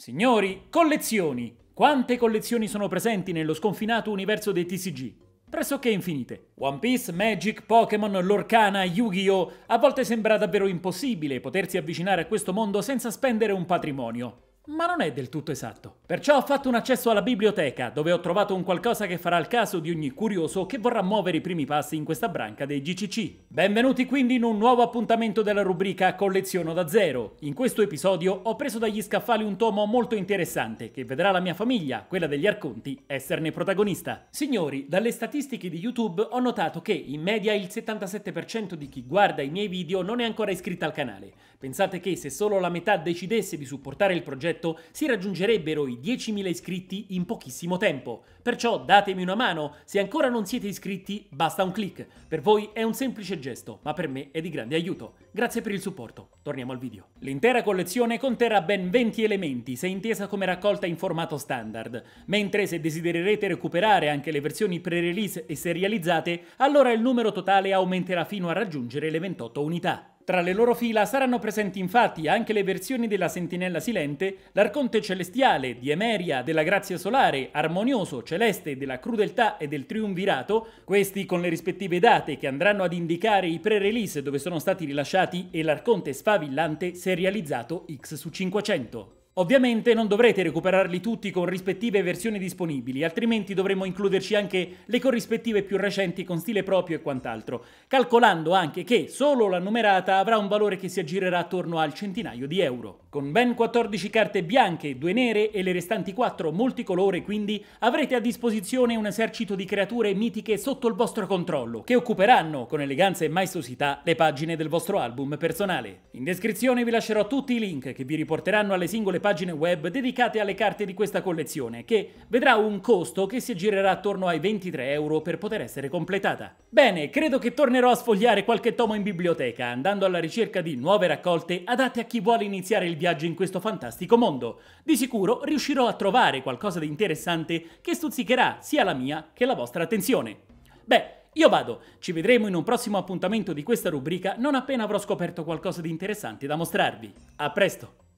Signori, collezioni! Quante collezioni sono presenti nello sconfinato universo dei TCG? Pressoché infinite. One Piece, Magic, Pokémon, Lorcana, Yu-Gi-Oh! A volte sembra davvero impossibile potersi avvicinare a questo mondo senza spendere un patrimonio. Ma non è del tutto esatto. Perciò ho fatto un accesso alla biblioteca, dove ho trovato un qualcosa che farà il caso di ogni curioso che vorrà muovere i primi passi in questa branca dei GCC. Benvenuti quindi in un nuovo appuntamento della rubrica Colleziono da zero. In questo episodio ho preso dagli scaffali un tomo molto interessante che vedrà la mia famiglia, quella degli Arconti, esserne protagonista. Signori, dalle statistiche di YouTube ho notato che in media il 77% di chi guarda i miei video non è ancora iscritto al canale. Pensate che se solo la metà decidesse di supportare il progetto si raggiungerebbero i 10.000 iscritti in pochissimo tempo. Perciò datemi una mano, se ancora non siete iscritti basta un clic. Per voi è un semplice il gesto, ma per me è di grande aiuto. Grazie per il supporto. Torniamo al video. L'intera collezione conterrà ben 20 elementi, se intesa come raccolta in formato standard, mentre se desidererete recuperare anche le versioni pre-release e serializzate, allora il numero totale aumenterà fino a raggiungere le 28 unità. Tra le loro fila saranno presenti infatti anche le versioni della Sentinella Silente, l'Arconte Celestiale, di Emeria, della Grazia Solare, Armonioso, Celeste, della Crudeltà e del Triumvirato, questi con le rispettive date che andranno ad indicare i pre-release dove sono stati rilasciati e l'Arconte Sfavillante serializzato X su 500. Ovviamente non dovrete recuperarli tutti con rispettive versioni disponibili, altrimenti dovremo includerci anche le corrispettive più recenti con stile proprio e quant'altro, calcolando anche che solo la numerata avrà un valore che si aggirerà attorno al centinaio di euro. Con ben 14 carte bianche, 2 nere e le restanti 4 multicolore quindi avrete a disposizione un esercito di creature mitiche sotto il vostro controllo, che occuperanno con eleganza e maestosità le pagine del vostro album personale. In descrizione vi lascerò tutti i link che vi riporteranno alle singole le pagine web dedicate alle carte di questa collezione, che vedrà un costo che si aggirerà attorno ai 23 euro per poter essere completata. Bene, credo che tornerò a sfogliare qualche tomo in biblioteca, andando alla ricerca di nuove raccolte adatte a chi vuole iniziare il viaggio in questo fantastico mondo. Di sicuro riuscirò a trovare qualcosa di interessante che stuzzicherà sia la mia che la vostra attenzione. Beh, io vado, ci vedremo in un prossimo appuntamento di questa rubrica non appena avrò scoperto qualcosa di interessante da mostrarvi. A presto!